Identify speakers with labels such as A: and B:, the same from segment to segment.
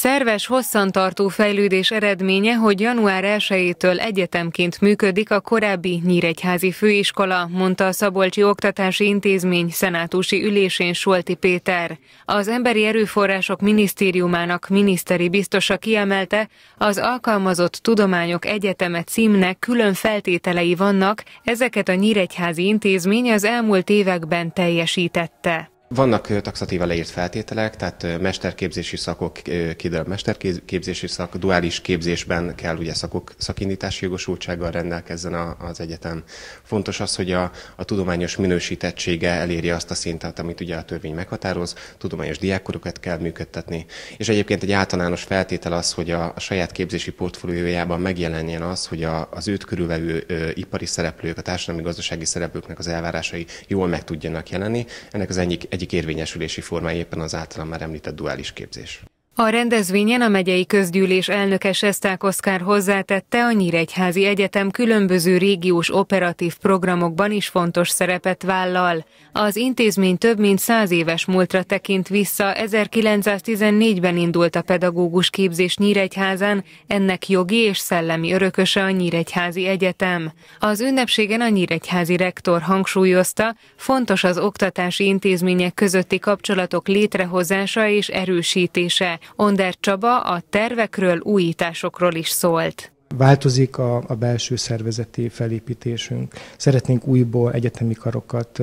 A: Szerves, hosszantartó fejlődés eredménye, hogy január 1-től egyetemként működik a korábbi Nyíregyházi Főiskola, mondta a Szabolcsi Oktatási Intézmény szenátusi ülésén Solti Péter. Az Emberi Erőforrások Minisztériumának miniszteri biztosa kiemelte, az Alkalmazott Tudományok Egyeteme címnek külön feltételei vannak, ezeket a Nyíregyházi Intézmény az elmúlt években teljesítette.
B: Vannak taxatíva leírt feltételek, tehát mesterképzési szakok, kidel mesterképzési szak, duális képzésben kell ugye szakok, szakindítási jogosultsággal rendelkezzen a, az egyetem. Fontos az, hogy a, a tudományos minősítettsége elérje azt a szintet, amit ugye a törvény meghatároz, tudományos diákkorokat kell működtetni. És egyébként egy általános feltétel az, hogy a, a saját képzési portfóliójában megjelenjen az, hogy a, az őt körülvevő ö, ipari szereplők, a társadalmi gazdasági szereplőknek az elvárásai jól meg tudjanak jelenni. Ennek az egyik egyik érvényesülési formája éppen az általam már említett duális képzés.
A: A rendezvényen a megyei közgyűlés elnöke Sesták Oszkár hozzátette, a Nyíregyházi Egyetem különböző régiós operatív programokban is fontos szerepet vállal. Az intézmény több mint száz éves múltra tekint vissza, 1914-ben indult a pedagógus képzés Nyíregyházán, ennek jogi és szellemi örököse a Nyíregyházi Egyetem. Az ünnepségen a Nyíregyházi rektor hangsúlyozta, fontos az oktatási intézmények közötti kapcsolatok létrehozása és erősítése. Onder Csaba a tervekről, újításokról is szólt.
C: Változik a, a belső szervezeti felépítésünk. Szeretnénk újból egyetemi karokat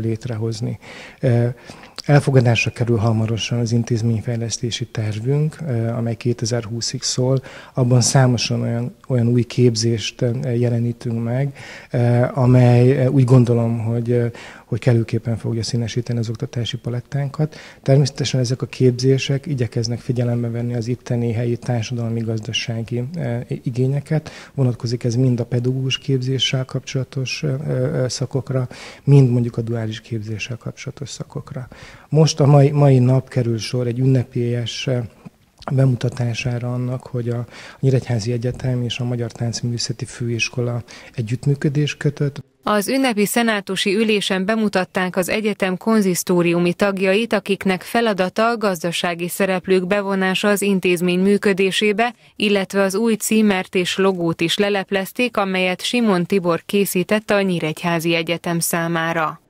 C: létrehozni. Elfogadásra kerül hamarosan az intézményfejlesztési tervünk, amely 2020-ig szól. Abban számosan olyan, olyan új képzést jelenítünk meg, amely úgy gondolom, hogy, hogy kellőképpen fogja színesíteni az oktatási palettánkat. Természetesen ezek a képzések igyekeznek figyelembe venni az itteni helyi társadalmi-gazdasági igényeket, igényeket. Vonatkozik ez mind a pedagógus képzéssel kapcsolatos szakokra, mind mondjuk a duális képzéssel kapcsolatos szakokra. Most a mai, mai nap kerül sor egy ünnepélyes bemutatására annak, hogy a Nyíregyházi Egyetem és a Magyar Táncművészeti Főiskola együttműködés kötött.
A: Az ünnepi szenátusi ülésen bemutatták az egyetem konzisztóriumi tagjait, akiknek feladata a gazdasági szereplők bevonása az intézmény működésébe, illetve az új címert és logót is leleplezték, amelyet Simon Tibor készített a Nyíregyházi Egyetem számára.